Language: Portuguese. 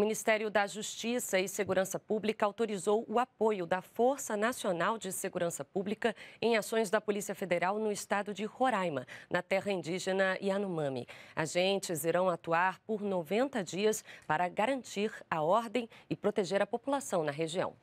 O Ministério da Justiça e Segurança Pública autorizou o apoio da Força Nacional de Segurança Pública em ações da Polícia Federal no estado de Roraima, na terra indígena Yanomami. Agentes irão atuar por 90 dias para garantir a ordem e proteger a população na região.